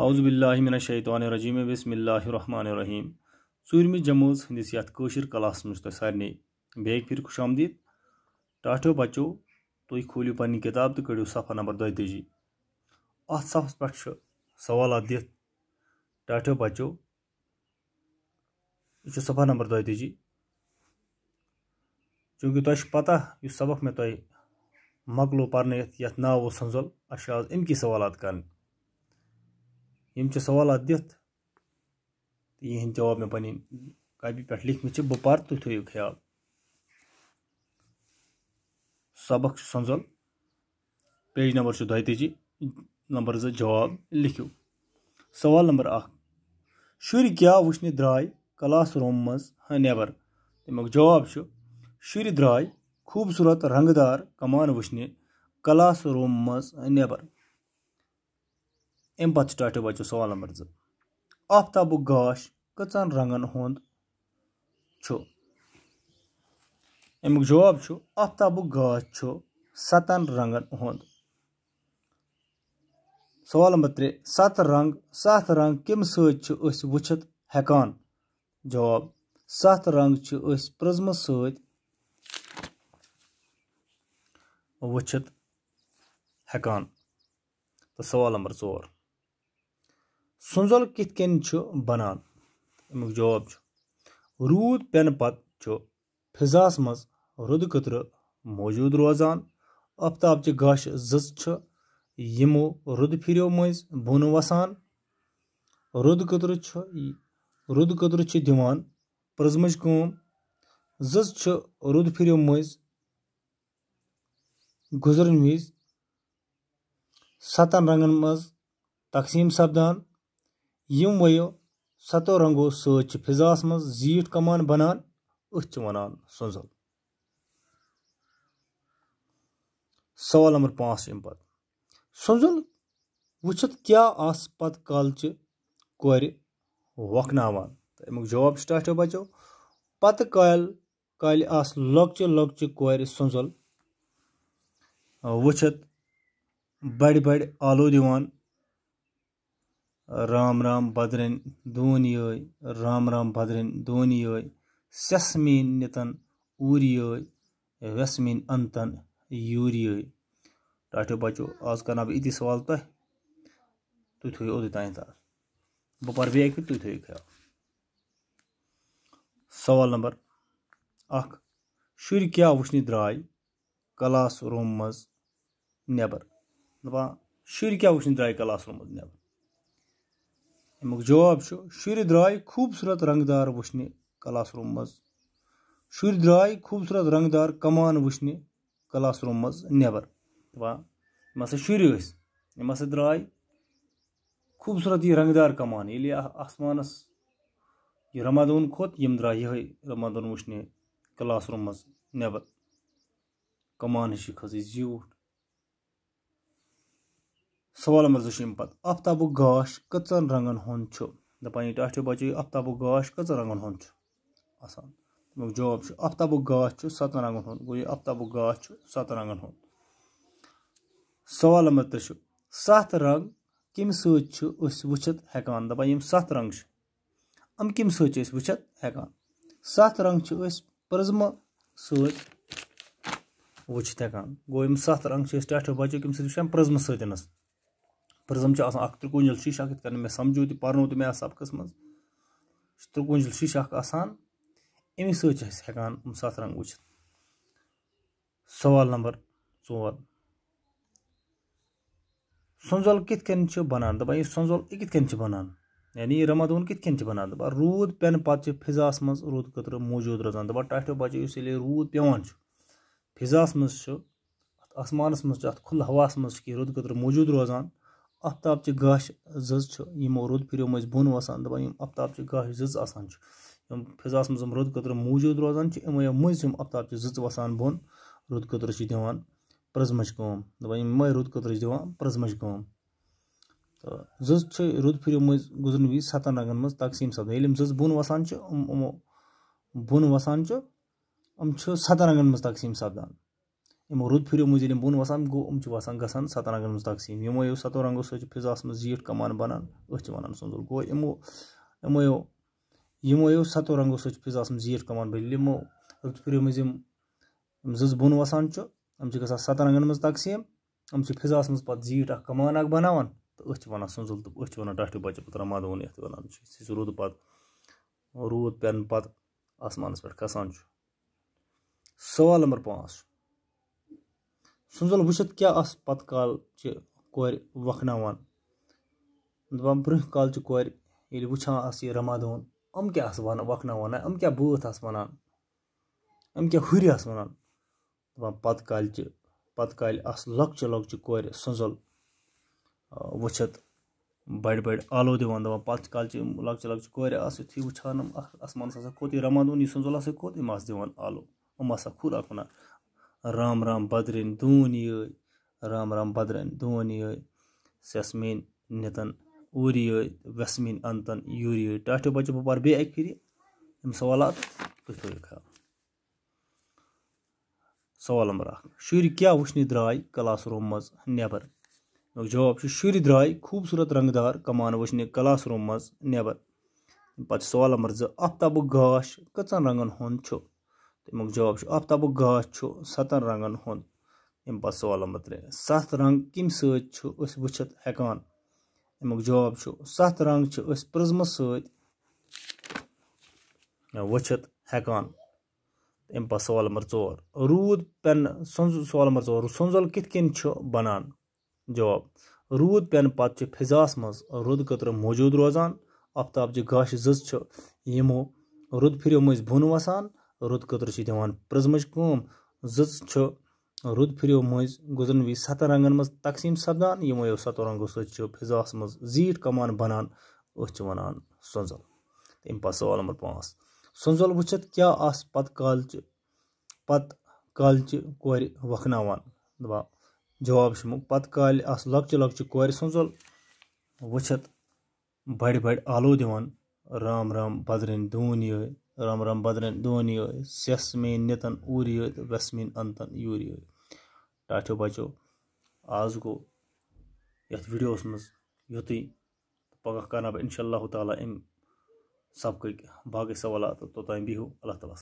आउज़बिल्लिमिनशन रजीम बसमिल्लिम ूरमि जमूज हंदिस यशिर कलस मे सारे बेक फिर खुश आमदी टाठो बचो तु खोलू पी किताब तो कड़ी सफ़ा नंबर दी अफस पे सवाल दाठो बचो यह सफ़ा नंबर दी चूंकि तह पता सबक मैं तक मकलो पर्न ये नाव संजल अज अमक सवाल करें यम सवाल दिथ जवाब मे पे कापि पे लिखम बह पार तु थो ख्याल सबक संजल पेज नंबर दयतजी नंबर जो जवाब लिखो सवाल नंबर अ शुर क्या वुचने द्राय क्लास रूम मेबर तमुक जवाब शुर द्राय खूबसूरत रंगदार कमान वुचने क्लास रूम मेबर اَمہِ پَتہٕ چھُ ٹاٹو بَچو سوال نمبر زٕ آفتابُک گاش کٔژَن رنٛگَن ہُنٛد چھُ اَمیُک جواب چھُ آفتابُک گاش چھُ سَتَن رنٛگَن ہُنٛد سوال نمبر ترٛےٚ سَتھ رنٛگ سَتھ رنٛگ کَمہِ سۭتۍ چھِ أسۍ وٕچھِتھ ہٮ۪کان جواب سَتھ رنٛگ چھِ أسۍ پِرٛزمہٕ سۭتۍ وٕچھِتھ ہٮ۪کان تہٕ سوال نمبر ژور سنزل کت کن بنان امیک جواب رود پین پت فضاس مز رود قطر موجود روزان افتاب چہ گاش زس یمو رود پھریو مز بون وسان رود قطر رود قطر دان پرزمچ کم زس رود پھریو مز گزرن وز ستن رنگن مز تقسیم سپدان یِم وَیو سَتو رنٛگو سۭتۍ چھِ فِضاہَس منٛز زیٖٹھ کمان بَنان أتھۍ چھِ وَنان سٔنٛزٕل سوال نمبر پانٛژھ اَمہِ پَتہٕ سٔنٛزُل وٕچھِتھ کیٛاہ آسہٕ پَتہٕ کالچہِ کورِ وۄکھناوان تہٕ اَمیُک جواب چھُ ٹاٹھیو بَچو پَتہٕ کالہِ کالہِ آسہٕ لۄکچہِ لۄکچہِ کورِ سٔنٛزُل وٕچھِتھ بَڑِ بَڑِ آلو دِوان رام رام بدرن دون یٲے رام رام بدرن دون یٲے سٮ۪س میٖن نِتَن اوٗرِ یٲے وٮ۪س میٖن اَنتَن یوٗرِ یٲے ٹاٹھیو بَچو آز کَرناو بہٕ یِتی سوال تۄہہِ تُہۍ تھٲیِو اوٚتُے تام تَتھ بہٕ پَرٕ بیٚیہِ اَکہِ پھِرِ تُہۍ تھٲیِو خیال سوال نمبر اَکھ شُرۍ کیٛاہ وٕچھنہِ درٛاے کلاس روٗم منٛز نٮ۪بر دَپان شُرۍ کیٛاہ وٕچھنہِ درٛاے کلاس روٗم منٛز نٮ۪بر अमु जवाब शुर द्राय खूबसूरत रंगदार वुचने क्लास रूम मज शु द्राय खूबसूरत रंगदार कमान वुचने क्लास रूम मज नबर दपान हम शुरे द्राय खूबसूरत यह रंगदार कमान ये आसमानस ये रमादून खोत यम द्राय ये रमादून वुचने क्लास रूम मज नबर कमान हज खज जूठ سوال نمبر زٕ پتہٕ آفتابُک گاش کٔژَن رنٛگَن ہُنٛد چھُ دَپان یہِ ٹاسٹیو بَچو یہِ آفتابُک گاش کٔژَن رنٛگَن ہُنٛد چھُ آسان تَمیُک جواب چھُ آفتابُک گاش چھُ سَتَن رنٛگَن ہُنٛد گوٚو یہِ آفتابُک گاش چھُ سَتَن رنٛگَن ہُنٛد سوال نمبر ترٛےٚ چھُ سَتھ رنٛگ کَمہِ سۭتۍ چھِ أسۍ وٕچھِتھ ہٮ۪کان دَپان یِم سَتھ رنٛگ چھِ یِم کَمہِ سۭتۍ چھِ أسۍ وٕچھِتھ ہٮ۪کان سَتھ رنٛگ چھِ أسۍ پٕرزمہٕ سۭتۍ وٕچھِتھ ہٮ۪کان گوٚو یِم سَتھ رنٛگ چھِ أسۍ ٹاسٹیو بَچو کَمہِ سۭتۍ وٕچھان پٕرزمہٕ سۭتۍ پرزم ترکونجل شیشہ کت کر سمجھو تہ پرنو تہ مے سبقس مز ترکونجل شیشہ آسان امی سکان ستھ رنگ وچھت سوال نمبر ژور سنزول کت کن بنان دپان یہ سنزول یہ کت کن بنان یعنی یہ رمادون کت کن بنان دپان روٗد پٮ۪نہٕ پتہٕ چھِ فِضاہس منٛز روٗد خٲطرٕ موٗجوٗد روزان دپان ٹاٹھیو بچو یُس ییٚلہِ روٗد پیٚوان چھُ فِضاہس منٛز چھُ اَتھ آسمانس منٛز چھُ اَتھ کھُلہٕ ہوہس منٛز چھُ یہِ روٗدٕ خٲطرٕ موٗجوٗد روزان اَفتابچہِ گاشہِ زٕز چھِ یِمو رُدٕ پھِریو مٔنٛزۍ بۄن وَسان دَپان یِم اَفتابچہِ گاشہِ زٕز آسان چھِ یِم فِضاہَس منٛز یِم رُدٕ قطرٕ موٗجوٗد روزان چھِ یِمو مٔنٛزۍ یِم اَفتابچہِ زٕژٕ وَسان بۄن رُدٕ قطرٕ چھِ دِوان پٕرٛزمٕچ کٲم دَپان یِمَے رُدٕ قطرٕ چھِ دِوان پٕرٛزمٕچ کٲم تہٕ زٕز چھِ رُدٕ پھِریو مٔنٛزۍ گُزرَن وِزِ سَتَن رنٛگَن منٛز تقسیٖم سَپدان ییٚلہِ یِم زٕز بۄن وَسان چھِ یِم یِمو بۄن وَسان چھِ یِم چھِ سَتَن رنٛگَن منٛز تقسیٖم سَپدان یِمو روٚد پھِریو مٔنٛزۍ ییٚلہِ یِم بۄن وَسان گوٚو یِم چھِ وَسان گژھان سَتَن رنٛگَن منٛز تقسیٖم یِمو سَتو رنٛگو سۭتۍ چھِ فِضاہَس منٛز زیٖٹھ کَمان بَنان أتھۍ چھِ وَنان سۄنٛدُر گوٚو یِمو یِمو یِمو سَتو رنٛگو سۭتۍ چھِ فِضاہَس منٛز زیٖٹھ کَمان بٔنِتھ ییٚلہِ یِمو روٚد پھِریو مٔنٛزۍ یِم زٕز بۄن وَسان چھِ یِم چھِ گژھان سَتَن رنٛگَن منٛز تقسیٖم یِم چھِ فِضاہَس منٛز پَتہٕ زیٖٹھ اَکھ کَمان اَکھ بَناوان تہٕ أتھۍ چھِ وَنان سۄنٛزُل تہٕ أتھۍ چھِ وَنان ٹاٹھیو بَچہِ پُترا مادون یَتھ وَنان چھِ یُس روٗد پَتہٕ روٗد پٮ۪نہٕ پَتہٕ آسمانَس پٮ۪ٹھ کھَسان چھُ سوال نمبر پانٛژھ سمزل وٕچھِتھ کیٛاہ آسہٕ پَتہٕ کالچہِ کورِ وۄکھناوان دَپان برٛونٛہہ کالچہِ کورِ ییٚلہِ وٕچھان آسہٕ یہِ رَمادان یِم کیٛاہ آسہٕ وَنان وۄکھناوان یِم کیٛاہ بٲتھ آسہٕ وَنان یِم کیٛاہ ہُرۍ آسہٕ وَنان دَپان پَتہٕ کالچہِ پَتہٕ کالہِ آسہٕ لۄکچہِ لۄکچہِ کورِ سٕنٛزُل وٕچھِتھ بَڑِ بَڑِ آلو دِوان دَپان پَتہٕ کالچہِ یِم لۄکچہِ لۄکچہِ کورِ آسہٕ یُتھُے وٕچھان یِم اَکھ آسمانَس آسان کھوٚت یہِ رَمادان یہِ سٕنٛزُل آسان کھوٚت یِم آسہٕ دِوان آلو یِم آسان ہُر اَکھ وَنان رام رام بدرٕنۍ دوٗن یٲے رام رام بدرٕنۍ دوٗن یٲے سٮ۪س میٛٲنۍ نِتَن اوٗری یٲے وٮ۪س میٛٲنۍ اَنتَن یوٗری یٲے ٹاٹھیو بَچو بہٕ پَرٕ بیٚیہِ اَکہِ پھِرِ یِم سوالات تُہۍ تھٲیِو خیال سوال نمبر اَکھ شُرۍ کیٛاہ وٕچھنہِ درٛاے کلاس روٗم منٛز نٮ۪بر امیُک جواب چھُ شُرۍ درٛاے خوٗبصوٗرت رنٛگہٕ دار کمان وٕچھنہِ کلاس روٗم منٛز نٮ۪بر پَتہٕ چھُ سوال نمبر زٕ آفتابُک گاش کٔژَن رنٛگَن ہُنٛد چھُ तमिक जवाब आफ्ताबु घास सतन रंगन हूँ सवाल नंबर त्रे सत रंग कम सचित हकान अमुक जवाब सत रंग प्रिज्म सचित हकान अम सवाल नंबर ओर रूद पेन सवाल नंबर ओर सन्जल कित कन बनान जवाब रूद पेन पे फिजास मज रुद कतर मौजूद रोजान आफ्ताब जो गाश जो यमो रुद फिरो मज बोन वसान رُدٕ خٲطرٕ چھِ دِوان پٕرٛزمٕچ کٲم زٕژ چھُ رُد پھِریو مٔنٛزۍ گُزرَن وِزِ سَتَن رنٛگَن منٛز تقسیٖم سَپدان یِمو سَتو رنٛگو سۭتۍ چھِ فِضاہَس منٛز زیٖٹھ کمان بَنان أتھۍ چھِ وَنان سۄنٛزَل تمہِ پَتہٕ سوال نمبر پانٛژھ سۄنٛزَل وٕچھِتھ کیٛاہ آسہٕ پَتہٕ کالچہِ پَتہٕ کالچہِ کورِ وۄکھناوان دَپان جواب چھُ یِمو پَتہٕ کالہِ آسہٕ لۄکچہِ لۄکچہِ کورِ سۄنٛزَل وٕچھِتھ بَڑِ بَڑِ آلو دِوان رام رام بَدرٕنۍ دوٗن یِہوٚے رم رم بدرن دون سس مین نتن اور وس مین انتن یور ٹاٹو بچو آز گو یتھ ویڈیوس مز یوتھی پگہ کرنا بہٕ اِنشاء اللہ تعالیٰ امہِ سبقٕکۍ باقٕے سوالات توٚتام بِہِو اللہ تعالیٰ